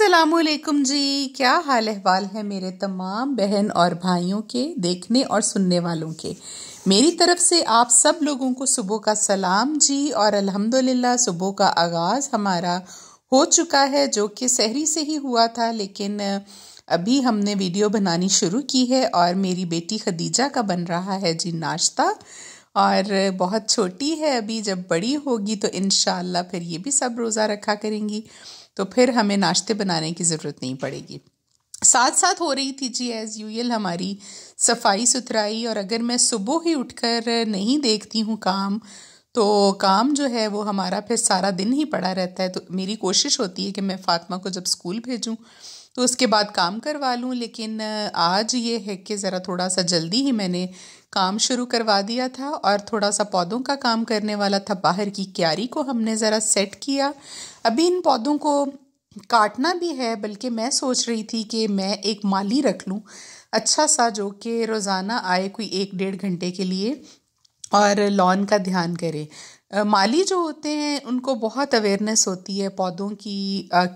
असलकुम जी क्या हाल अहवाल है मेरे तमाम बहन और भाइयों के देखने और सुनने वालों के मेरी तरफ से आप सब लोगों को सुबह का सलाम जी और अल्हम्दुलिल्लाह सुबह का आगाज़ हमारा हो चुका है जो कि सहरी से ही हुआ था लेकिन अभी हमने वीडियो बनानी शुरू की है और मेरी बेटी खदीजा का बन रहा है जी नाश्ता और बहुत छोटी है अभी जब बड़ी होगी तो इन फिर ये भी सब रोज़ा रखा करेंगी तो फिर हमें नाश्ते बनाने की ज़रूरत नहीं पड़ेगी साथ साथ हो रही थी जी एज़ यूएल हमारी सफाई सुथराई और अगर मैं सुबह ही उठकर नहीं देखती हूँ काम तो काम जो है वो हमारा फिर सारा दिन ही पड़ा रहता है तो मेरी कोशिश होती है कि मैं फ़ातिमा को जब स्कूल भेजूँ तो उसके बाद काम करवा लूँ लेकिन आज ये है कि ज़रा थोड़ा सा जल्दी ही मैंने काम शुरू करवा दिया था और थोड़ा सा पौधों का काम करने वाला था बाहर की क्यारी को हमने ज़रा सेट किया अभी इन पौधों को काटना भी है बल्कि मैं सोच रही थी कि मैं एक माली रख लूँ अच्छा सा जो कि रोज़ाना आए कोई एक डेढ़ घंटे के लिए और लॉन का ध्यान करे माली जो होते हैं उनको बहुत अवेयरनेस होती है पौधों की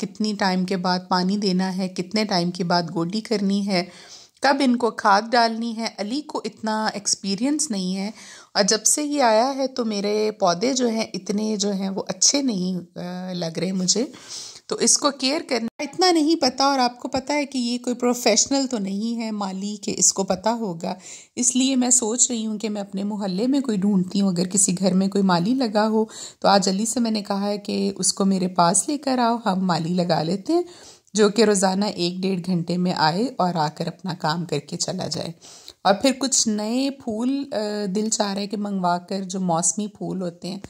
कितनी टाइम के बाद पानी देना है कितने टाइम के बाद गोडी करनी है कब इनको खाद डालनी है अली को इतना एक्सपीरियंस नहीं है और जब से ये आया है तो मेरे पौधे जो हैं इतने जो हैं वो अच्छे नहीं लग रहे मुझे तो इसको केयर करना इतना नहीं पता और आपको पता है कि ये कोई प्रोफेशनल तो नहीं है माली के इसको पता होगा इसलिए मैं सोच रही हूँ कि मैं अपने मोहल्ले में कोई ढूंढती हूँ अगर किसी घर में कोई माली लगा हो तो आज अली से मैंने कहा है कि उसको मेरे पास लेकर आओ हम माली लगा लेते हैं जो कि रोज़ाना एक डेढ़ घंटे में आए और आकर अपना काम करके चला जाए और फिर कुछ नए फूल दिल चाह रहे कि मंगवा कर जो मौसमी फूल होते हैं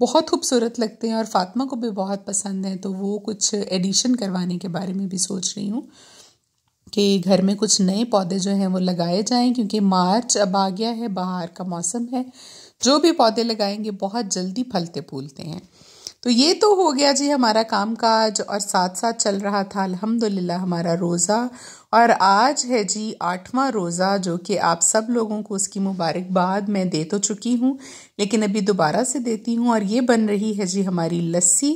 बहुत खूबसूरत लगते हैं और फातिमा को भी बहुत पसंद है तो वो कुछ एडिशन करवाने के बारे में भी सोच रही हूँ कि घर में कुछ नए पौधे जो हैं वो लगाए जाएं क्योंकि मार्च अब आ गया है बाहर का मौसम है जो भी पौधे लगाएंगे बहुत जल्दी फलते फूलते हैं तो ये तो हो गया जी हमारा काम काज और साथ साथ चल रहा था अल्हम्दुलिल्लाह हमारा रोज़ा और आज है जी आठवां रोज़ा जो कि आप सब लोगों को उसकी मुबारकबाद मैं दे तो चुकी हूँ लेकिन अभी दोबारा से देती हूँ और ये बन रही है जी हमारी लस्सी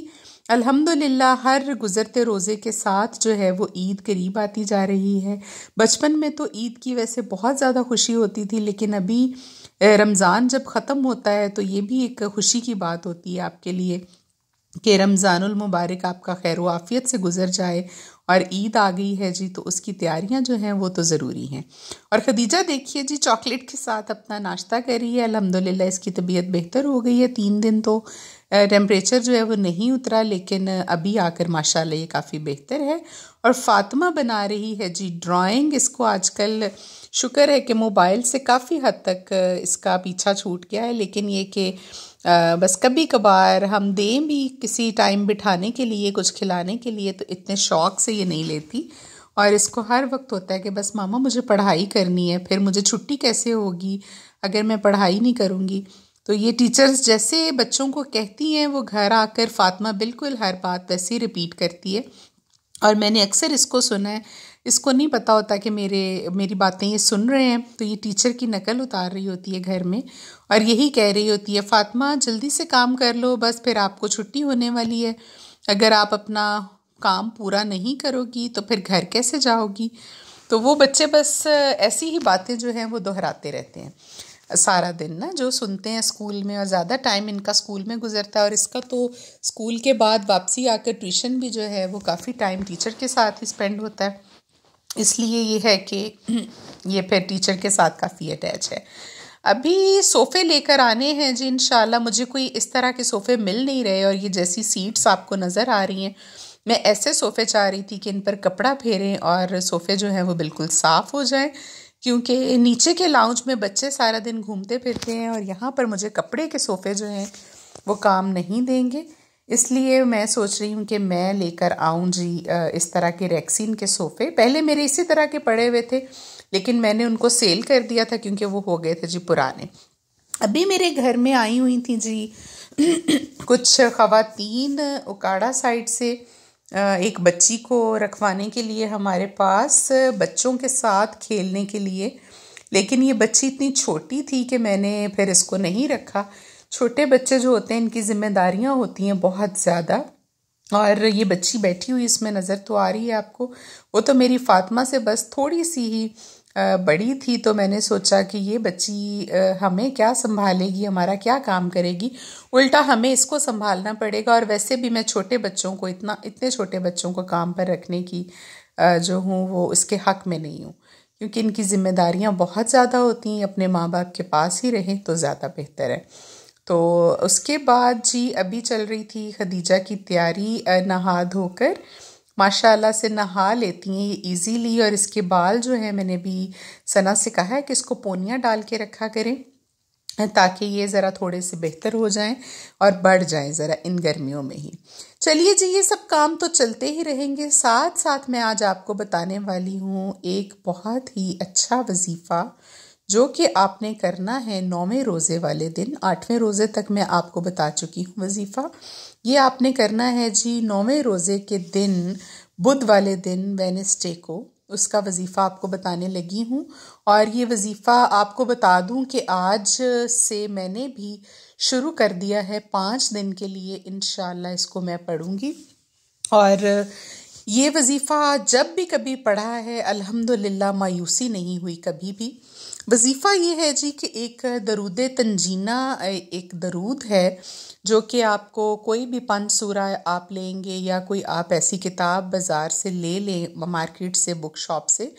अल्हम्दुलिल्लाह हर गुज़रते रोज़े के साथ जो है वो ईद करीब आती जा रही है बचपन में तो ईद की वैसे बहुत ज़्यादा खुशी होती थी लेकिन अभी रमज़ान जब ख़त्म होता है तो ये भी एक खुशी की बात होती है आपके लिए कि रमज़ानुल मुबारक आपका खैर वाफ़ियत से गुजर जाए और ईद आ गई है जी तो उसकी तैयारियां जो हैं वो तो ज़रूरी हैं और खदीजा देखिए जी चॉकलेट के साथ अपना नाश्ता करी है अलहमदिल्ला इसकी तबीयत बेहतर हो गई है तीन दिन तो टेम्परेचर जो है वो नहीं उतरा लेकिन अभी आकर माशाल्लाह ये काफ़ी बेहतर है और फातिमा बना रही है जी ड्राइंग इसको आजकल शुक्र है कि मोबाइल से काफ़ी हद तक इसका पीछा छूट गया है लेकिन ये कि बस कभी कभार हम दें भी किसी टाइम बिठाने के लिए कुछ खिलाने के लिए तो इतने शौक़ से ये नहीं लेती और इसको हर वक्त होता है कि बस मामा मुझे पढ़ाई करनी है फिर मुझे छुट्टी कैसे होगी अगर मैं पढ़ाई नहीं करूँगी तो ये टीचर्स जैसे बच्चों को कहती हैं वो घर आकर फातिमा बिल्कुल हर बात वैसे ही रिपीट करती है और मैंने अक्सर इसको सुना है इसको नहीं पता होता कि मेरे मेरी बातें ये सुन रहे हैं तो ये टीचर की नकल उतार रही होती है घर में और यही कह रही होती है फातिमा जल्दी से काम कर लो बस फिर आपको छुट्टी होने वाली है अगर आप अपना काम पूरा नहीं करोगी तो फिर घर कैसे जाओगी तो वो बच्चे बस ऐसी ही बातें जो हैं वो दोहराते रहते हैं सारा दिन ना जो सुनते हैं स्कूल में और ज़्यादा टाइम इनका स्कूल में गुजरता है और इसका तो स्कूल के बाद वापसी आकर ट्यूशन भी जो है वो काफ़ी टाइम टीचर के साथ ही स्पेंड होता है इसलिए ये है कि ये फिर टीचर के साथ काफ़ी अटैच है अभी सोफ़े लेकर आने हैं जी इन मुझे कोई इस तरह के सोफ़े मिल नहीं रहे और ये जैसी सीट्स आपको नज़र आ रही हैं मैं ऐसे सोफ़े चाह रही थी कि इन पर कपड़ा फेरें और सोफ़े जो हैं वो बिल्कुल साफ़ हो जाएं क्योंकि नीचे के लाउंज में बच्चे सारा दिन घूमते फिरते हैं और यहाँ पर मुझे कपड़े के सोफ़े जो हैं वो काम नहीं देंगे इसलिए मैं सोच रही हूँ कि मैं लेकर आऊँ जी इस तरह के रैक्सीन के सोफ़े पहले मेरे इसी तरह के पड़े हुए थे लेकिन मैंने उनको सेल कर दिया था क्योंकि वो हो गए थे जी पुराने अभी मेरे घर में आई हुई थी जी कुछ ख़वातीन उकाड़ा साइड से एक बच्ची को रखवाने के लिए हमारे पास बच्चों के साथ खेलने के लिए लेकिन ये बच्ची इतनी छोटी थी कि मैंने फिर इसको नहीं रखा छोटे बच्चे जो होते हैं इनकी ज़िम्मेदारियाँ होती हैं बहुत ज़्यादा और ये बच्ची बैठी हुई इसमें नज़र तो आ रही है आपको वो तो मेरी फातिमा से बस थोड़ी सी ही बड़ी थी तो मैंने सोचा कि ये बच्ची हमें क्या संभालेगी हमारा क्या काम करेगी उल्टा हमें इसको संभालना पड़ेगा और वैसे भी मैं छोटे बच्चों को इतना इतने छोटे बच्चों को काम पर रखने की जो हूँ वो उसके हक में नहीं हूँ क्योंकि इनकी जिम्मेदारियाँ बहुत ज़्यादा होती हैं अपने माँ बाप के पास ही रहें तो ज़्यादा बेहतर है तो उसके बाद जी अभी चल रही थी खदीजा की तैयारी नहा धोकर माशाल्लाह से नहा लेती हैं ये इजीली और इसके बाल जो है मैंने भी सना से कहा है कि इसको पोनिया डाल के रखा करें ताकि ये ज़रा थोड़े से बेहतर हो जाएं और बढ़ जाएं ज़रा इन गर्मियों में ही चलिए जी ये सब काम तो चलते ही रहेंगे साथ साथ मैं आज आपको बताने वाली हूँ एक बहुत ही अच्छा वजीफ़ा जो कि आपने करना है नौवें रोज़े वाले दिन आठवें रोज़े तक मैं आपको बता चुकी हूँ वजीफ़ा ये आपने करना है जी नौवें रोज़े के दिन बुध वाले दिन वेनसडे को उसका वजीफ़ा आपको बताने लगी हूँ और ये वजीफ़ा आपको बता दूँ कि आज से मैंने भी शुरू कर दिया है पाँच दिन के लिए इन इसको मैं पढ़ूँगी और ये वजीफ़ा जब भी कभी पढ़ा है अल्हम्दुलिल्लाह मायूसी नहीं हुई कभी भी वजीफ़ा ये है जी कि एक दरूद तंजीना एक दरूद है जो कि आपको कोई भी पन सूरा आप लेंगे या कोई आप ऐसी किताब बाज़ार से ले लें मार्केट से बुक शॉप से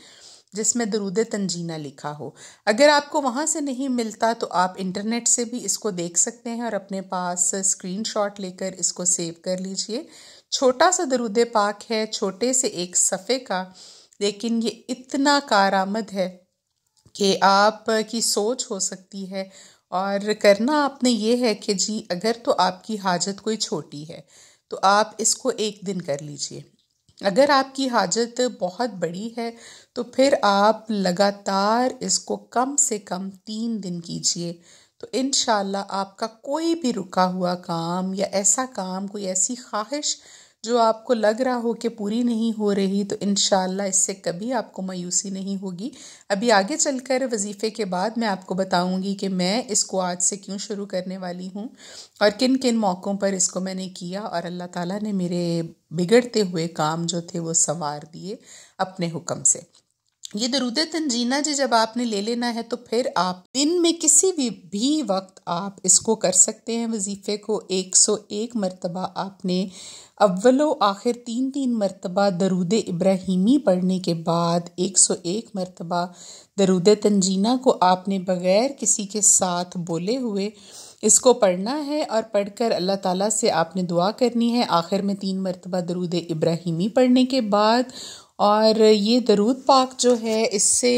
जिसमें दरूद तंजीना लिखा हो अगर आपको वहाँ से नहीं मिलता तो आप इंटरनेट से भी इसको देख सकते हैं और अपने पास स्क्रीनशॉट लेकर इसको सेव कर लीजिए छोटा सा दरूद पाक है छोटे से एक सफ़े का लेकिन ये इतना कार आमद है कि आपकी सोच हो सकती है और करना आपने ये है कि जी अगर तो आपकी हाजत कोई छोटी है तो आप इसको एक दिन कर लीजिए अगर आपकी हाजत बहुत बड़ी है तो फिर आप लगातार इसको कम से कम तीन दिन कीजिए तो इन आपका कोई भी रुका हुआ काम या ऐसा काम कोई ऐसी ख्वाहिश जो आपको लग रहा हो कि पूरी नहीं हो रही तो इन इससे कभी आपको मायूसी नहीं होगी अभी आगे चलकर वजीफ़े के बाद मैं आपको बताऊंगी कि मैं इसको आज से क्यों शुरू करने वाली हूँ और किन किन मौक़ों पर इसको मैंने किया और अल्लाह ताला ने मेरे बिगड़ते हुए काम जो थे वो संवार दिए अपने हुक्म से ये दरूद तंजीना जी जब आपने ले लेना है तो फिर आप दिन में किसी भी भी वक्त आप इसको कर सकते हैं वजीफ़े को 101 मरतबा आपने अव्वलो आखिर तीन तीन मरतबा दरूद इब्राहिमी पढ़ने के बाद 101 मरतबा दरूद तंजीना को आपने बग़ैर किसी के साथ बोले हुए इसको पढ़ना है और पढ़कर अल्लाह ताला से आपने दुआ करनी है आखिर में तीन मरतबा दरूद इब्राहिमी पढ़ने के बाद और ये दरूद पाक जो है इससे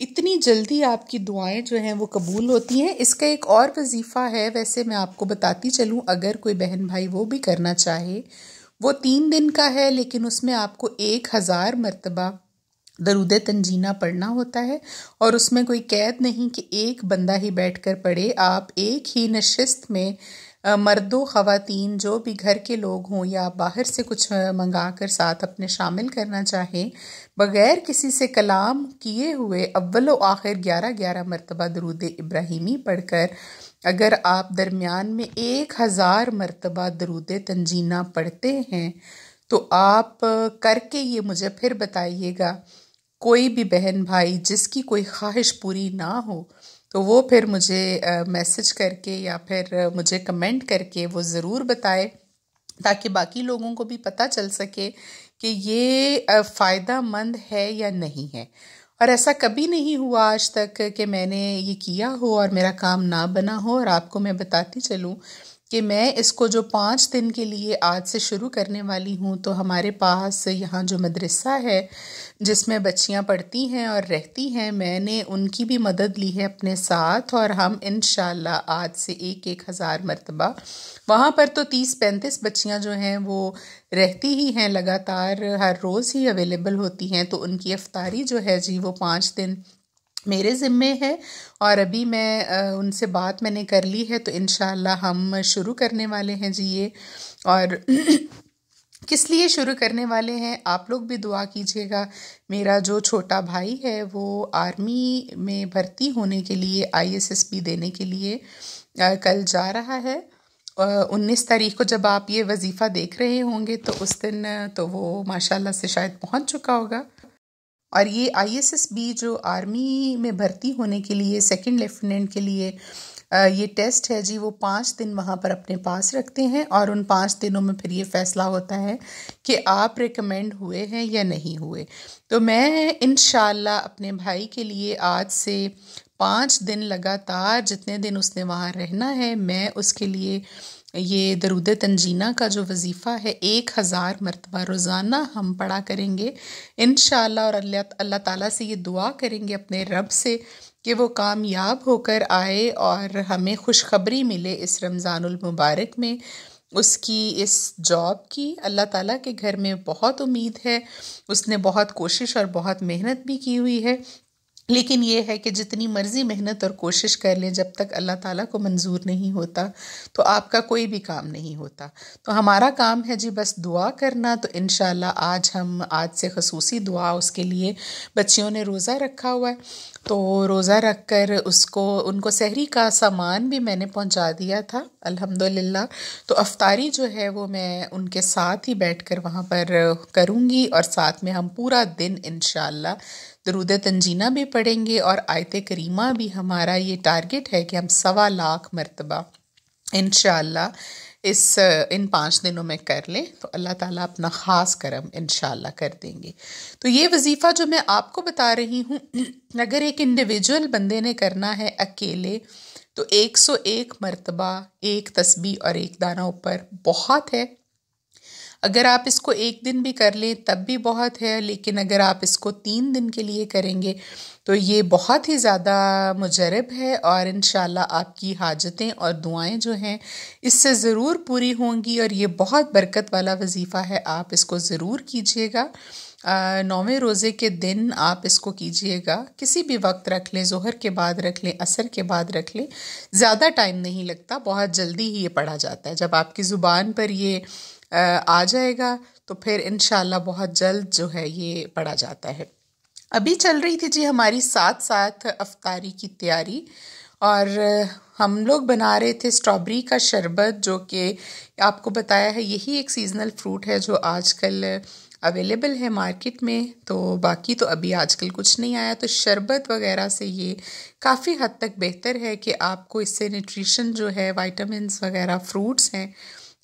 इतनी जल्दी आपकी दुआएं जो हैं वो कबूल होती हैं इसका एक और वजीफ़ा है वैसे मैं आपको बताती चलूँ अगर कोई बहन भाई वो भी करना चाहे वो तीन दिन का है लेकिन उसमें आपको एक हज़ार मरतबा दरूद तंजीना पढ़ना होता है और उसमें कोई कैद नहीं कि एक बंदा ही बैठ कर पढ़े आप एक ही नशस्त में मर्दों ख़वातीन जो भी घर के लोग हों या बाहर से कुछ मंगा कर साथ अपने शामिल करना चाहें बग़ैर किसी से कलाम किए हुए अव्वल आखिर ग्यारह ग्यारह मरतबा दरूद इब्राहिमी पढ़कर अगर आप दरमियान में एक हज़ार मरतबा दरूद तंजीना पढ़ते हैं तो आप करके ये मुझे फिर बताइएगा कोई भी बहन भाई जिसकी कोई ख्वाहिश पूरी ना हो तो वो फिर मुझे मैसेज करके या फिर मुझे कमेंट करके वो ज़रूर बताए ताकि बाकी लोगों को भी पता चल सके कि ये फ़ायदा मंद है या नहीं है और ऐसा कभी नहीं हुआ आज तक कि मैंने ये किया हो और मेरा काम ना बना हो और आपको मैं बताती चलूँ कि मैं इसको जो पाँच दिन के लिए आज से शुरू करने वाली हूँ तो हमारे पास यहाँ जो मदरसा है जिसमें बच्चियाँ पढ़ती हैं और रहती हैं मैंने उनकी भी मदद ली है अपने साथ और हम इन आज से एक एक हज़ार मरतबा वहाँ पर तो तीस पैंतीस बच्चियाँ जो हैं वो रहती ही हैं लगातार हर रोज़ ही अवेलेबल होती हैं तो उनकी अफ्तारी जो है जी वो पाँच दिन मेरे ज़िम्मे है और अभी मैं उनसे बात मैंने कर ली है तो इन हम शुरू करने वाले हैं जी ये और किस लिए शुरू करने वाले हैं आप लोग भी दुआ कीजिएगा मेरा जो छोटा भाई है वो आर्मी में भर्ती होने के लिए आईएसएसपी देने के लिए आ, कल जा रहा है उन्नीस तारीख को जब आप ये वजीफ़ा देख रहे होंगे तो उस दिन तो वो माशाल्लाह से शायद पहुंच चुका होगा और ये आई जो आर्मी में भर्ती होने के लिए सेकंड लेफ्टिनेंट के लिए ये टेस्ट है जी वो पाँच दिन वहाँ पर अपने पास रखते हैं और उन पाँच दिनों में फिर ये फैसला होता है कि आप रिकमेंड हुए हैं या नहीं हुए तो मैं इन अपने भाई के लिए आज से पाँच दिन लगातार जितने दिन उसने वहाँ रहना है मैं उसके लिए ये दरुद तंजीना का जो वजीफ़ा है एक हज़ार मरतबा रोज़ाना हम पढ़ा करेंगे इन और अल्लाह अल्लाह ताला से ये दुआ करेंगे अपने रब से कि वो कामयाब होकर आए और हमें खुशखबरी मिले इस रमज़ानमबारक मुबारक में उसकी इस जॉब की अल्लाह ताला के घर में बहुत उम्मीद है उसने बहुत कोशिश और बहुत मेहनत भी की हुई है लेकिन ये है कि जितनी मर्ज़ी मेहनत और कोशिश कर लें जब तक अल्लाह ताला को मंजूर नहीं होता तो आपका कोई भी काम नहीं होता तो हमारा काम है जी बस दुआ करना तो इन आज हम आज से खसूसी दुआ उसके लिए बच्चियों ने रोज़ा रखा हुआ है तो रोज़ा रख कर उसको उनको सहरी का सामान भी मैंने पहुंचा दिया था अल्हम्दुलिल्लाह तो अफ्तारी जो है वो मैं उनके साथ ही बैठकर वहाँ पर करूँगी और साथ में हम पूरा दिन इन दरूद तंजीना भी पढ़ेंगे और आयत करीमा भी हमारा ये टारगेट है कि हम सवा लाख मरतबा इन इस इन पाँच दिनों में कर लें तो अल्लाह ताला अपना ख़ास करम इन कर देंगे तो ये वजीफ़ा जो मैं आपको बता रही हूँ अगर एक इंडिविजुअल बंदे ने करना है अकेले तो 101 मरतबा एक तस्बी और एक दाना ऊपर बहुत है अगर आप इसको एक दिन भी कर लें तब भी बहुत है लेकिन अगर आप इसको तीन दिन के लिए करेंगे तो ये बहुत ही ज़्यादा मुजरब है और इन आपकी हाजतें और दुआएं जो हैं इससे ज़रूर पूरी होंगी और ये बहुत बरकत वाला वजीफ़ा है आप इसको ज़रूर कीजिएगा नौवें रोज़े के दिन आप इसको कीजिएगा किसी भी वक्त रख लें जहर के बाद रख लें असर के बाद रख लें ज़्यादा टाइम नहीं लगता बहुत जल्दी ही ये पढ़ा जाता है जब आपकी ज़ुबान पर ये आ जाएगा तो फिर इन बहुत जल्द जो है ये पढ़ा जाता है अभी चल रही थी जी हमारी साथ साथ अफ्तारी की तैयारी और हम लोग बना रहे थे स्ट्रॉबेरी का शरबत जो कि आपको बताया है यही एक सीजनल फ्रूट है जो आजकल अवेलेबल है मार्केट में तो बाकी तो अभी आजकल कुछ नहीं आया तो शरबत वगैरह से ये काफ़ी हद तक बेहतर है कि आपको इससे न्यूट्रिशन जो है वाइटामस वगैरह फ्रूट्स हैं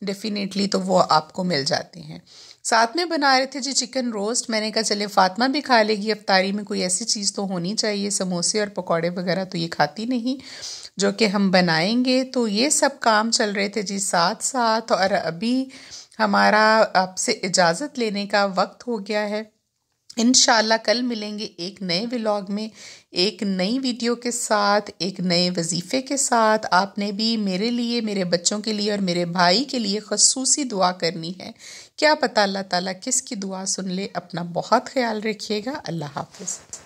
डेफिनेटली तो वो आपको मिल जाती हैं साथ में बना रहे थे जी चिकन रोस्ट मैंने कहा चले फातिमा भी खा लेगी अफ्तारी में कोई ऐसी चीज़ तो होनी चाहिए समोसे और पकौड़े वगैरह तो ये खाती नहीं जो कि हम बनाएंगे तो ये सब काम चल रहे थे जी साथ साथ और अभी हमारा आपसे इजाज़त लेने का वक्त हो गया है इन कल मिलेंगे एक नए व्लॉग में एक नई वीडियो के साथ एक नए वजीफ़े के साथ आपने भी मेरे लिए मेरे बच्चों के लिए और मेरे भाई के लिए खसूसी दुआ करनी है क्या पता अल्लाह ताला किसकी दुआ सुन ले अपना बहुत ख्याल रखिएगा अल्लाह हाफिज़